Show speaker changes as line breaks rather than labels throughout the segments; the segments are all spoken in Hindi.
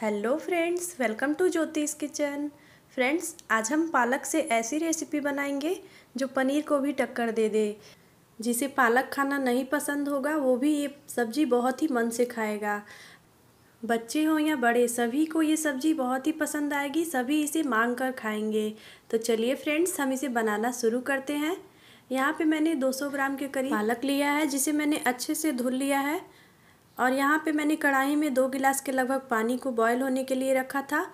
hello friends welcome to Jyotish kitchen friends आज हम पालक से ऐसी रेसिपी बनाएंगे जो पनीर को भी टक्कर दे दे जिसे पालक खाना नहीं पसंद होगा वो भी ये सब्ज़ी बहुत ही मन से खाएगा बच्चे हों या बड़े सभी को ये सब्ज़ी बहुत ही पसंद आएगी सभी इसे मांग कर खाएंगे तो चलिए फ्रेंड्स हम इसे बनाना शुरू करते हैं यहाँ पे मैंने 200 ग्राम के करीब पालक लिया है जिसे मैंने अच्छे से धुल लिया है और यहाँ पे मैंने कढ़ाई में दो गिलास के लगभग पानी को बॉयल होने के लिए रखा था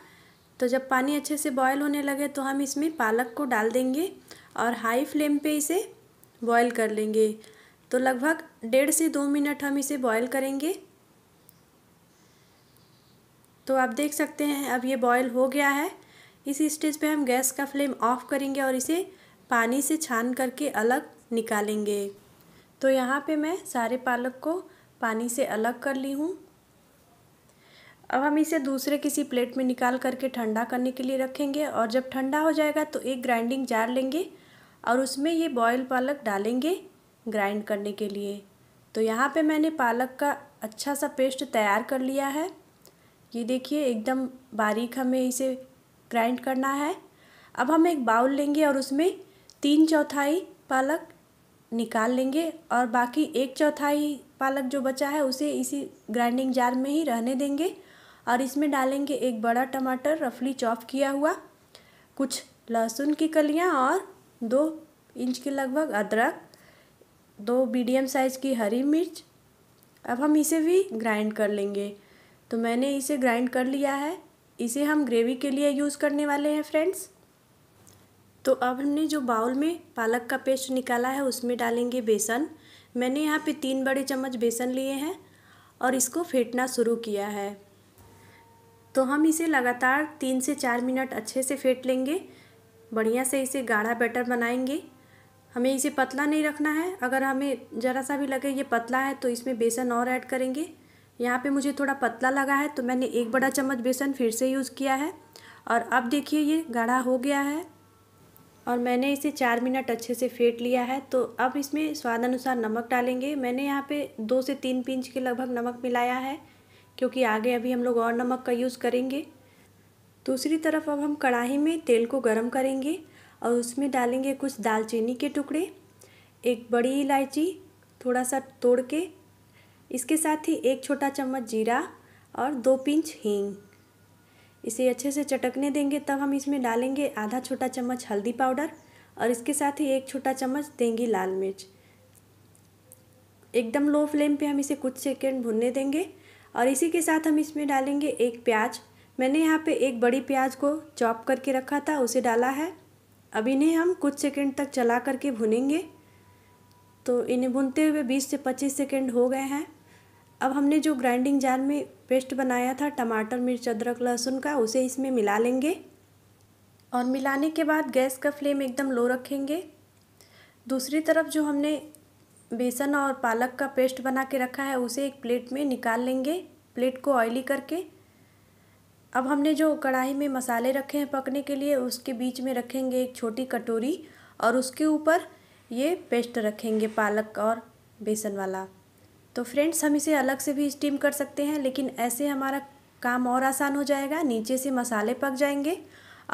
तो जब पानी अच्छे से बॉयल होने लगे तो हम इसमें पालक को डाल देंगे और हाई फ्लेम पे इसे बॉयल कर लेंगे तो लगभग डेढ़ से दो मिनट हम इसे बॉयल करेंगे तो आप देख सकते हैं अब ये बॉयल हो गया है इस स्टेज पे हम गैस का फ्लेम ऑफ करेंगे और इसे पानी से छान करके अलग निकालेंगे तो यहाँ पे मैं सारे पालक को पानी से अलग कर ली हूँ अब हम इसे दूसरे किसी प्लेट में निकाल करके ठंडा करने के लिए रखेंगे और जब ठंडा हो जाएगा तो एक ग्राइंडिंग जार लेंगे और उसमें ये बॉयल पालक डालेंगे ग्राइंड करने के लिए तो यहाँ पे मैंने पालक का अच्छा सा पेस्ट तैयार कर लिया है ये देखिए एकदम बारीक हमें इसे ग्राइंड करना है अब हम एक बाउल लेंगे और उसमें तीन चौथाई पालक निकाल लेंगे और बाकी एक चौथाई पालक जो बचा है उसे इसी ग्राइंडिंग जार में ही रहने देंगे और इसमें डालेंगे एक बड़ा टमाटर रफली चॉप किया हुआ कुछ लहसुन की कलियाँ और दो इंच के लगभग अदरक दो मीडियम साइज़ की हरी मिर्च अब हम इसे भी ग्राइंड कर लेंगे तो मैंने इसे ग्राइंड कर लिया है इसे हम ग्रेवी के लिए यूज़ करने वाले हैं फ्रेंड्स तो अब हमने जो बाउल में पालक का पेस्ट निकाला है उसमें डालेंगे बेसन मैंने यहाँ पे तीन बड़े चम्मच बेसन लिए हैं और इसको फेंटना शुरू किया है तो हम इसे लगातार तीन से चार मिनट अच्छे से फेंट लेंगे बढ़िया से इसे गाढ़ा बैटर बनाएंगे हमें इसे पतला नहीं रखना है अगर हमें ज़रा सा भी लगे ये पतला है तो इसमें बेसन और ऐड करेंगे यहाँ पे मुझे थोड़ा पतला लगा है तो मैंने एक बड़ा चम्मच बेसन फिर से यूज़ किया है और अब देखिए ये गाढ़ा हो गया है और मैंने इसे चार मिनट अच्छे से फेंट लिया है तो अब इसमें स्वाद अनुसार नमक डालेंगे मैंने यहाँ पे दो से तीन पिंच के लगभग नमक मिलाया है क्योंकि आगे अभी हम लोग और नमक का यूज़ करेंगे दूसरी तरफ अब हम कढ़ाई में तेल को गर्म करेंगे और उसमें डालेंगे कुछ दालचीनी के टुकड़े एक बड़ी इलायची थोड़ा सा तोड़ के इसके साथ ही एक छोटा चम्मच जीरा और दो पिंच हींग इसे अच्छे से चटकने देंगे तब हम इसमें डालेंगे आधा छोटा चम्मच हल्दी पाउडर और इसके साथ ही एक छोटा चम्मच देंगी लाल मिर्च एकदम लो फ्लेम पे हम इसे कुछ सेकेंड भुनने देंगे और इसी के साथ हम इसमें डालेंगे एक प्याज मैंने यहाँ पे एक बड़ी प्याज को चॉप करके रखा था उसे डाला है अब इन्हें हम कुछ सेकंड तक चला करके भुनेंगे तो इन्हें भुनते हुए 20 से 25 सेकंड हो गए हैं अब हमने जो ग्राइंडिंग जार में पेस्ट बनाया था टमाटर मिर्च अदरक लहसुन का उसे इसमें मिला लेंगे और मिलाने के बाद गैस का फ्लेम एकदम लो रखेंगे दूसरी तरफ जो हमने बेसन और पालक का पेस्ट बना के रखा है उसे एक प्लेट में निकाल लेंगे प्लेट को ऑयली करके अब हमने जो कढ़ाई में मसाले रखे हैं पकने के लिए उसके बीच में रखेंगे एक छोटी कटोरी और उसके ऊपर ये पेस्ट रखेंगे पालक और बेसन वाला तो फ्रेंड्स हम इसे अलग से भी स्टीम कर सकते हैं लेकिन ऐसे हमारा काम और आसान हो जाएगा नीचे से मसाले पक जाएंगे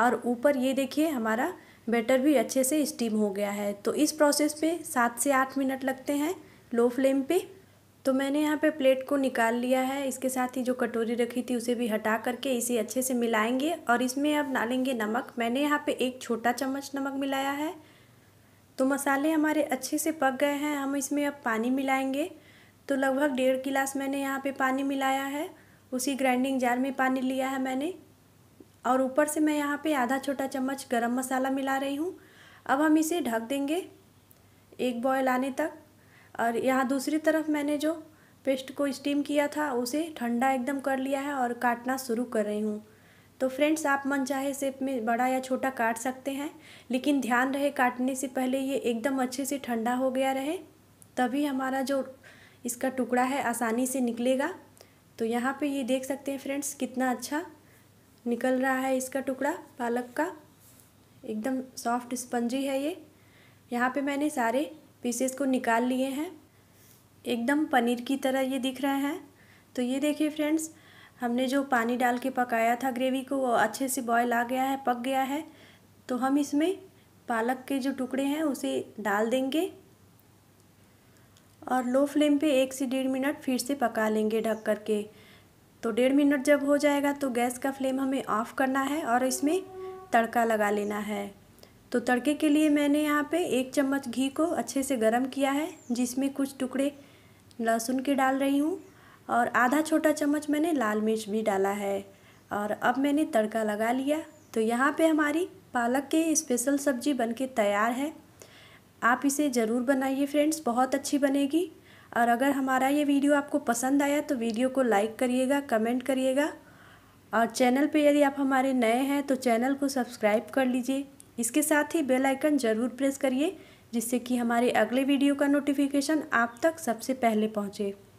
और ऊपर ये देखिए हमारा बैटर भी अच्छे से स्टीम हो गया है तो इस प्रोसेस पे सात से आठ मिनट लगते हैं लो फ्लेम पे तो मैंने यहाँ पे प्लेट को निकाल लिया है इसके साथ ही जो कटोरी रखी थी उसे भी हटा करके इसे अच्छे से मिलाएंगे और इसमें अब डालेंगे नमक मैंने यहाँ पे एक छोटा चम्मच नमक मिलाया है तो मसाले हमारे अच्छे से पक गए हैं हम इसमें अब पानी मिलाएँगे तो लगभग डेढ़ गिलास मैंने यहाँ पे पानी मिलाया है उसी ग्राइंडिंग जार में पानी लिया है मैंने और ऊपर से मैं यहाँ पे आधा छोटा चम्मच गरम मसाला मिला रही हूँ अब हम इसे ढक देंगे एक बॉयल आने तक और यहाँ दूसरी तरफ मैंने जो पेस्ट को स्टीम किया था उसे ठंडा एकदम कर लिया है और काटना शुरू कर रही हूँ तो फ्रेंड्स आप मन चाहे सेप में बड़ा या छोटा काट सकते हैं लेकिन ध्यान रहे काटने से पहले ये एकदम अच्छे से ठंडा हो गया रहे तभी हमारा जो इसका टुकड़ा है आसानी से निकलेगा तो यहाँ पे ये देख सकते हैं फ्रेंड्स कितना अच्छा निकल रहा है इसका टुकड़ा पालक का एकदम सॉफ्ट स्पंजी है ये यहाँ पे मैंने सारे पीसेस को निकाल लिए हैं एकदम पनीर की तरह ये दिख रहे हैं तो ये देखिए फ्रेंड्स हमने जो पानी डाल के पकाया था ग्रेवी को वो अच्छे से बॉयल आ गया है पक गया है तो हम इसमें पालक के जो टुकड़े हैं उसे डाल देंगे और लो फ्लेम पे एक से डेढ़ मिनट फिर से पका लेंगे ढक कर के तो डेढ़ मिनट जब हो जाएगा तो गैस का फ्लेम हमें ऑफ़ करना है और इसमें तड़का लगा लेना है तो तड़के के लिए मैंने यहाँ पे एक चम्मच घी को अच्छे से गर्म किया है जिसमें कुछ टुकड़े लहसुन के डाल रही हूँ और आधा छोटा चम्मच मैंने लाल मिर्च भी डाला है और अब मैंने तड़का लगा लिया तो यहाँ पे हमारी पालक के स्पेशल सब्जी बनके तैयार है आप इसे ज़रूर बनाइए फ्रेंड्स बहुत अच्छी बनेगी और अगर हमारा ये वीडियो आपको पसंद आया तो वीडियो को लाइक करिएगा कमेंट करिएगा और चैनल पे यदि आप हमारे नए हैं तो चैनल को सब्सक्राइब कर लीजिए इसके साथ ही बेल आइकन ज़रूर प्रेस करिए जिससे कि हमारे अगले वीडियो का नोटिफिकेशन आप तक सबसे पहले पहुँचे